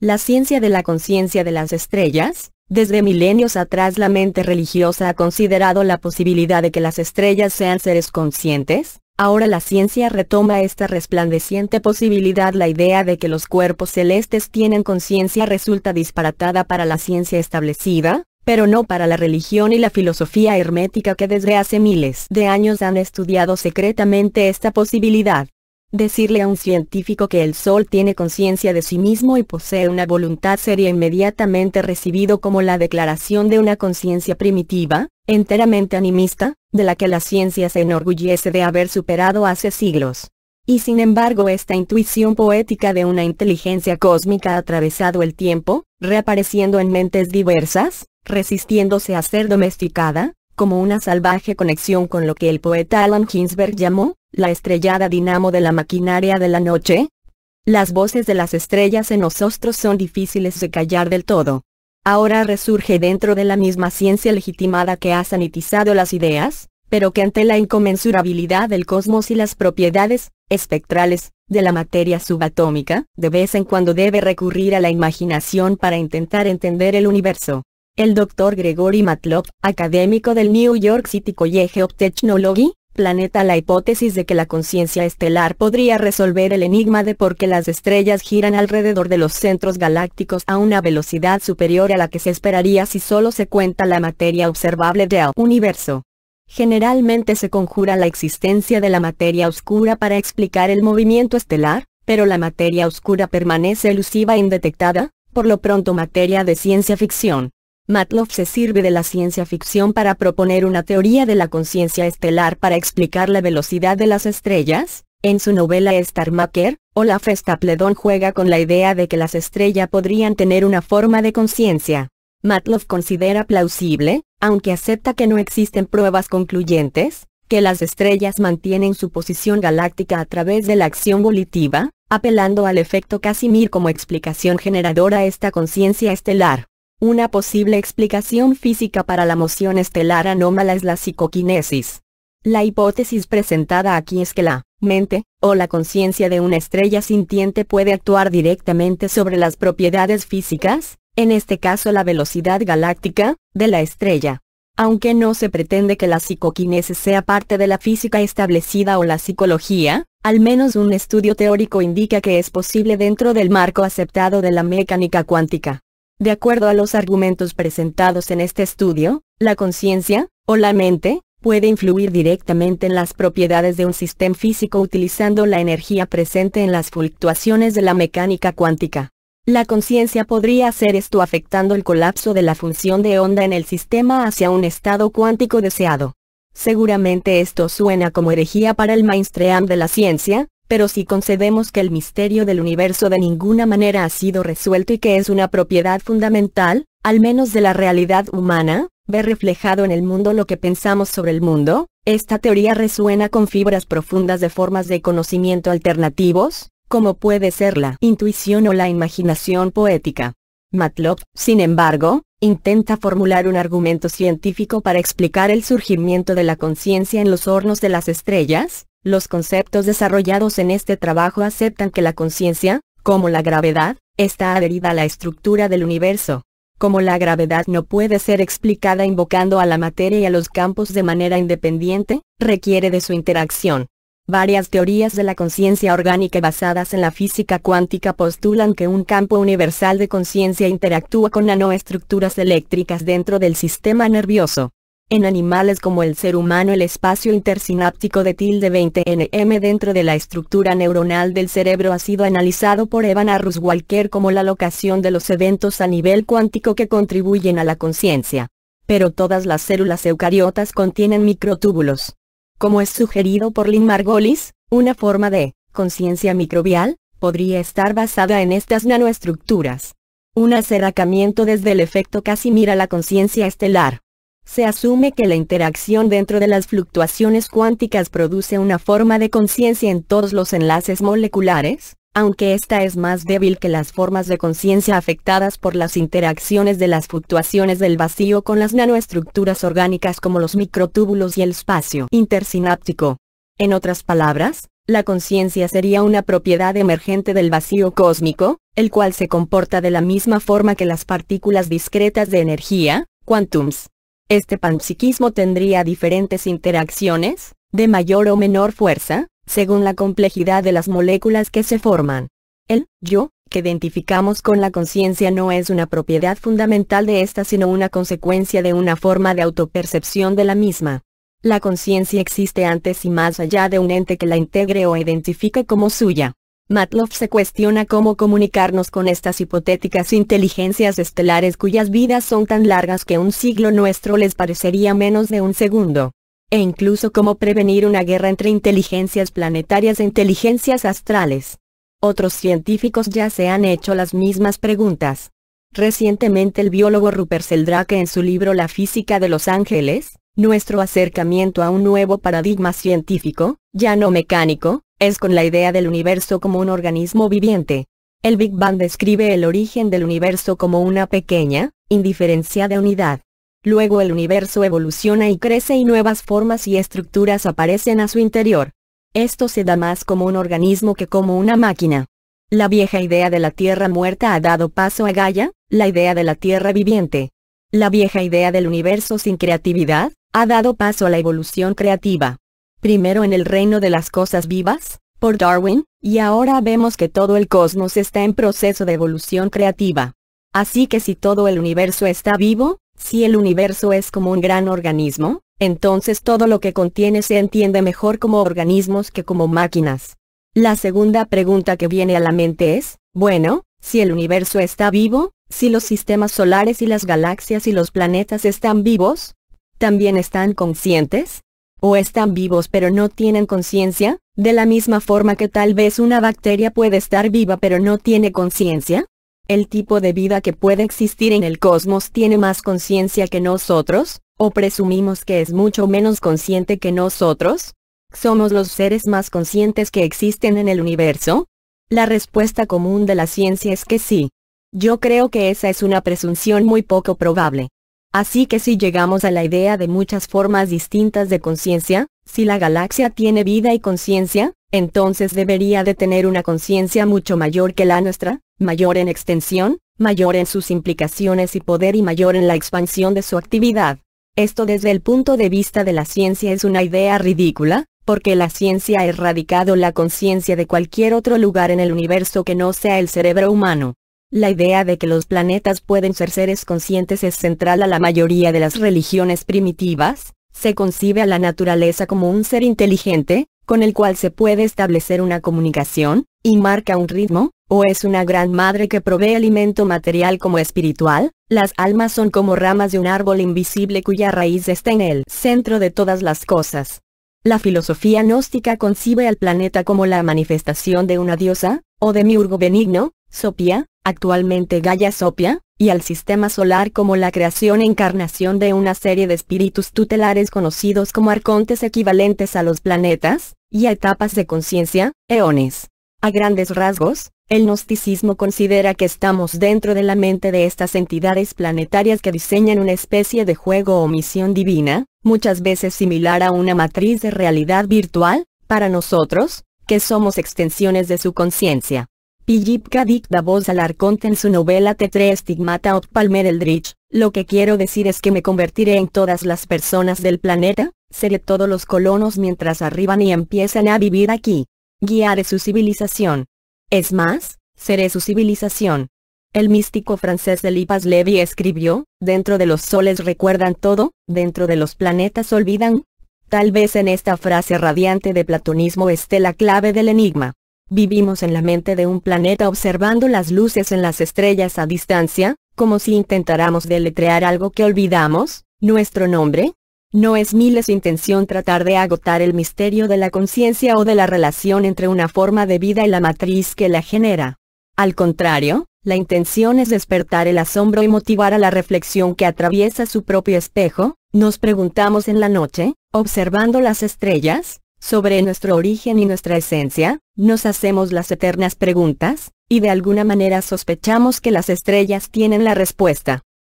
La ciencia de la conciencia de las estrellas, desde milenios atrás la mente religiosa ha considerado la posibilidad de que las estrellas sean seres conscientes, ahora la ciencia retoma esta resplandeciente posibilidad. La idea de que los cuerpos celestes tienen conciencia resulta disparatada para la ciencia establecida, pero no para la religión y la filosofía hermética que desde hace miles de años han estudiado secretamente esta posibilidad. Decirle a un científico que el Sol tiene conciencia de sí mismo y posee una voluntad sería inmediatamente recibido como la declaración de una conciencia primitiva, enteramente animista, de la que la ciencia se enorgullece de haber superado hace siglos. Y sin embargo esta intuición poética de una inteligencia cósmica ha atravesado el tiempo, reapareciendo en mentes diversas, resistiéndose a ser domesticada, como una salvaje conexión con lo que el poeta Alan Ginsberg llamó, la estrellada dinamo de la maquinaria de la noche? Las voces de las estrellas en nosotros son difíciles de callar del todo. Ahora resurge dentro de la misma ciencia legitimada que ha sanitizado las ideas, pero que ante la inconmensurabilidad del cosmos y las propiedades, espectrales, de la materia subatómica, de vez en cuando debe recurrir a la imaginación para intentar entender el universo el Dr. Gregory Matlock, académico del New York City College of Technology, planeta la hipótesis de que la conciencia estelar podría resolver el enigma de por qué las estrellas giran alrededor de los centros galácticos a una velocidad superior a la que se esperaría si solo se cuenta la materia observable del universo. Generalmente se conjura la existencia de la materia oscura para explicar el movimiento estelar, pero la materia oscura permanece elusiva e indetectada, por lo pronto materia de ciencia ficción. Matloff se sirve de la ciencia ficción para proponer una teoría de la conciencia estelar para explicar la velocidad de las estrellas. En su novela Star Olaf Stapledon juega con la idea de que las estrellas podrían tener una forma de conciencia. Matlov considera plausible, aunque acepta que no existen pruebas concluyentes, que las estrellas mantienen su posición galáctica a través de la acción volitiva, apelando al efecto Casimir como explicación generadora a esta conciencia estelar. Una posible explicación física para la moción estelar anómala es la psicoquinesis. La hipótesis presentada aquí es que la mente, o la conciencia de una estrella sintiente puede actuar directamente sobre las propiedades físicas, en este caso la velocidad galáctica, de la estrella. Aunque no se pretende que la psicoquinesis sea parte de la física establecida o la psicología, al menos un estudio teórico indica que es posible dentro del marco aceptado de la mecánica cuántica. De acuerdo a los argumentos presentados en este estudio, la conciencia, o la mente, puede influir directamente en las propiedades de un sistema físico utilizando la energía presente en las fluctuaciones de la mecánica cuántica. La conciencia podría hacer esto afectando el colapso de la función de onda en el sistema hacia un estado cuántico deseado. Seguramente esto suena como herejía para el mainstream de la ciencia, pero si concedemos que el misterio del universo de ninguna manera ha sido resuelto y que es una propiedad fundamental, al menos de la realidad humana, ver reflejado en el mundo lo que pensamos sobre el mundo, esta teoría resuena con fibras profundas de formas de conocimiento alternativos, como puede ser la intuición o la imaginación poética. Matlock, sin embargo, intenta formular un argumento científico para explicar el surgimiento de la conciencia en los hornos de las estrellas, los conceptos desarrollados en este trabajo aceptan que la conciencia, como la gravedad, está adherida a la estructura del universo. Como la gravedad no puede ser explicada invocando a la materia y a los campos de manera independiente, requiere de su interacción. Varias teorías de la conciencia orgánica basadas en la física cuántica postulan que un campo universal de conciencia interactúa con nanoestructuras eléctricas dentro del sistema nervioso. En animales como el ser humano el espacio intersináptico de tilde 20 nm dentro de la estructura neuronal del cerebro ha sido analizado por Evan Arrus Walker como la locación de los eventos a nivel cuántico que contribuyen a la conciencia. Pero todas las células eucariotas contienen microtúbulos. Como es sugerido por Lynn Margolis, una forma de conciencia microbial podría estar basada en estas nanoestructuras. Un acercamiento desde el efecto casi mira la conciencia estelar. Se asume que la interacción dentro de las fluctuaciones cuánticas produce una forma de conciencia en todos los enlaces moleculares, aunque esta es más débil que las formas de conciencia afectadas por las interacciones de las fluctuaciones del vacío con las nanoestructuras orgánicas como los microtúbulos y el espacio intersináptico. En otras palabras, la conciencia sería una propiedad emergente del vacío cósmico, el cual se comporta de la misma forma que las partículas discretas de energía, quantums. Este panpsiquismo tendría diferentes interacciones, de mayor o menor fuerza, según la complejidad de las moléculas que se forman. El yo, que identificamos con la conciencia no es una propiedad fundamental de esta sino una consecuencia de una forma de autopercepción de la misma. La conciencia existe antes y más allá de un ente que la integre o identifique como suya. Matlov se cuestiona cómo comunicarnos con estas hipotéticas inteligencias estelares cuyas vidas son tan largas que un siglo nuestro les parecería menos de un segundo. E incluso cómo prevenir una guerra entre inteligencias planetarias e inteligencias astrales. Otros científicos ya se han hecho las mismas preguntas. Recientemente el biólogo Rupert Seldrake en su libro La física de los ángeles, nuestro acercamiento a un nuevo paradigma científico, ya no mecánico, es con la idea del universo como un organismo viviente. El Big Bang describe el origen del universo como una pequeña, indiferenciada unidad. Luego el universo evoluciona y crece y nuevas formas y estructuras aparecen a su interior. Esto se da más como un organismo que como una máquina. La vieja idea de la Tierra muerta ha dado paso a Gaia, la idea de la Tierra viviente. La vieja idea del universo sin creatividad, ha dado paso a la evolución creativa primero en el reino de las cosas vivas, por Darwin, y ahora vemos que todo el cosmos está en proceso de evolución creativa. Así que si todo el universo está vivo, si el universo es como un gran organismo, entonces todo lo que contiene se entiende mejor como organismos que como máquinas. La segunda pregunta que viene a la mente es, bueno, si el universo está vivo, si los sistemas solares y las galaxias y los planetas están vivos, ¿también están conscientes? o están vivos pero no tienen conciencia, de la misma forma que tal vez una bacteria puede estar viva pero no tiene conciencia. El tipo de vida que puede existir en el cosmos tiene más conciencia que nosotros, o presumimos que es mucho menos consciente que nosotros. ¿Somos los seres más conscientes que existen en el universo? La respuesta común de la ciencia es que sí. Yo creo que esa es una presunción muy poco probable. Así que si llegamos a la idea de muchas formas distintas de conciencia, si la galaxia tiene vida y conciencia, entonces debería de tener una conciencia mucho mayor que la nuestra, mayor en extensión, mayor en sus implicaciones y poder y mayor en la expansión de su actividad. Esto desde el punto de vista de la ciencia es una idea ridícula, porque la ciencia ha erradicado la conciencia de cualquier otro lugar en el universo que no sea el cerebro humano. La idea de que los planetas pueden ser seres conscientes es central a la mayoría de las religiones primitivas, se concibe a la naturaleza como un ser inteligente, con el cual se puede establecer una comunicación, y marca un ritmo, o es una gran madre que provee alimento material como espiritual, las almas son como ramas de un árbol invisible cuya raíz está en el centro de todas las cosas. La filosofía gnóstica concibe al planeta como la manifestación de una diosa, o demiurgo benigno, Sopía, actualmente Gaia Sopia, y al sistema solar como la creación e encarnación de una serie de espíritus tutelares conocidos como arcontes equivalentes a los planetas, y a etapas de conciencia, eones. A grandes rasgos, el gnosticismo considera que estamos dentro de la mente de estas entidades planetarias que diseñan una especie de juego o misión divina, muchas veces similar a una matriz de realidad virtual, para nosotros, que somos extensiones de su conciencia. Pijipka da voz al arconte en su novela Tetre Stigmata of Palmer Eldritch, lo que quiero decir es que me convertiré en todas las personas del planeta, seré todos los colonos mientras arriban y empiezan a vivir aquí. Guiaré su civilización. Es más, seré su civilización. El místico francés Lipas Levy escribió, dentro de los soles recuerdan todo, dentro de los planetas olvidan. Tal vez en esta frase radiante de platonismo esté la clave del enigma. Vivimos en la mente de un planeta observando las luces en las estrellas a distancia, como si intentáramos deletrear algo que olvidamos, nuestro nombre. No es Miles intención tratar de agotar el misterio de la conciencia o de la relación entre una forma de vida y la matriz que la genera. Al contrario, la intención es despertar el asombro y motivar a la reflexión que atraviesa su propio espejo, nos preguntamos en la noche, observando las estrellas, sobre nuestro origen y nuestra esencia, nos hacemos las eternas preguntas, y de alguna manera sospechamos que las estrellas tienen la respuesta.